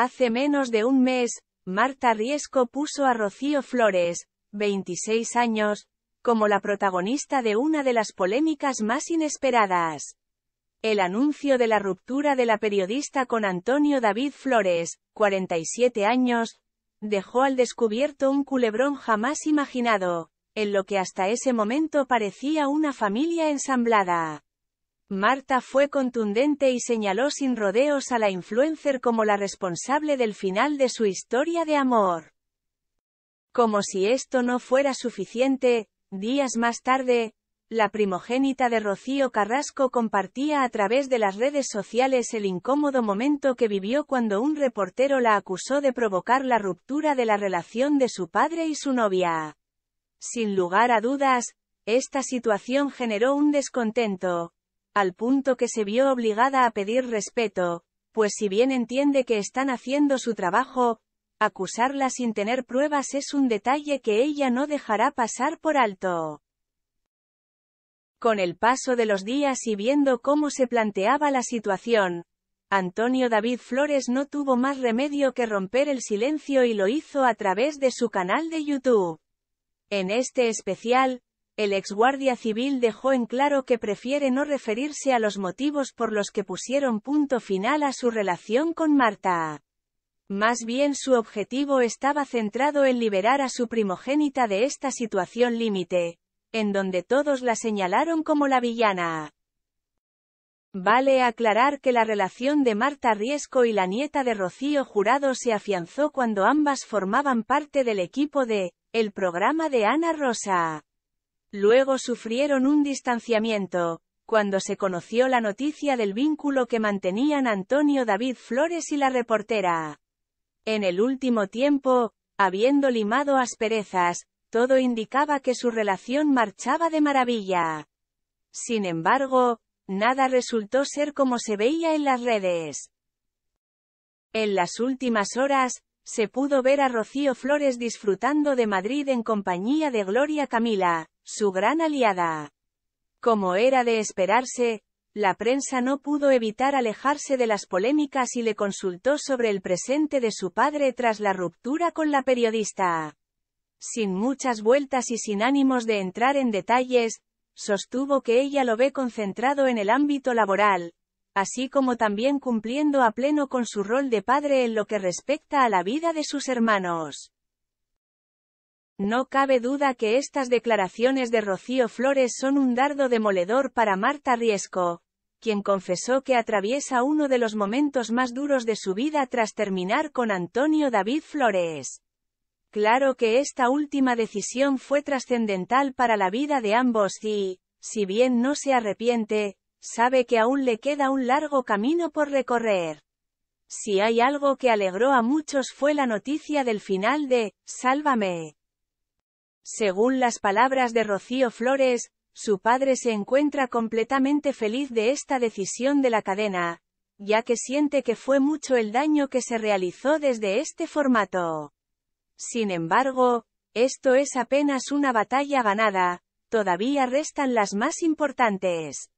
Hace menos de un mes, Marta Riesco puso a Rocío Flores, 26 años, como la protagonista de una de las polémicas más inesperadas. El anuncio de la ruptura de la periodista con Antonio David Flores, 47 años, dejó al descubierto un culebrón jamás imaginado, en lo que hasta ese momento parecía una familia ensamblada. Marta fue contundente y señaló sin rodeos a la influencer como la responsable del final de su historia de amor. Como si esto no fuera suficiente, días más tarde, la primogénita de Rocío Carrasco compartía a través de las redes sociales el incómodo momento que vivió cuando un reportero la acusó de provocar la ruptura de la relación de su padre y su novia. Sin lugar a dudas, esta situación generó un descontento, al punto que se vio obligada a pedir respeto, pues si bien entiende que están haciendo su trabajo, acusarla sin tener pruebas es un detalle que ella no dejará pasar por alto. Con el paso de los días y viendo cómo se planteaba la situación, Antonio David Flores no tuvo más remedio que romper el silencio y lo hizo a través de su canal de YouTube. En este especial, el ex guardia civil dejó en claro que prefiere no referirse a los motivos por los que pusieron punto final a su relación con Marta. Más bien su objetivo estaba centrado en liberar a su primogénita de esta situación límite, en donde todos la señalaron como la villana. Vale aclarar que la relación de Marta Riesco y la nieta de Rocío Jurado se afianzó cuando ambas formaban parte del equipo de El programa de Ana Rosa. Luego sufrieron un distanciamiento, cuando se conoció la noticia del vínculo que mantenían Antonio David Flores y la reportera. En el último tiempo, habiendo limado asperezas, todo indicaba que su relación marchaba de maravilla. Sin embargo, nada resultó ser como se veía en las redes. En las últimas horas, se pudo ver a Rocío Flores disfrutando de Madrid en compañía de Gloria Camila, su gran aliada. Como era de esperarse, la prensa no pudo evitar alejarse de las polémicas y le consultó sobre el presente de su padre tras la ruptura con la periodista. Sin muchas vueltas y sin ánimos de entrar en detalles, sostuvo que ella lo ve concentrado en el ámbito laboral, así como también cumpliendo a pleno con su rol de padre en lo que respecta a la vida de sus hermanos. No cabe duda que estas declaraciones de Rocío Flores son un dardo demoledor para Marta Riesco, quien confesó que atraviesa uno de los momentos más duros de su vida tras terminar con Antonio David Flores. Claro que esta última decisión fue trascendental para la vida de ambos y, si bien no se arrepiente, sabe que aún le queda un largo camino por recorrer. Si hay algo que alegró a muchos fue la noticia del final de, Sálvame. Según las palabras de Rocío Flores, su padre se encuentra completamente feliz de esta decisión de la cadena, ya que siente que fue mucho el daño que se realizó desde este formato. Sin embargo, esto es apenas una batalla ganada, todavía restan las más importantes.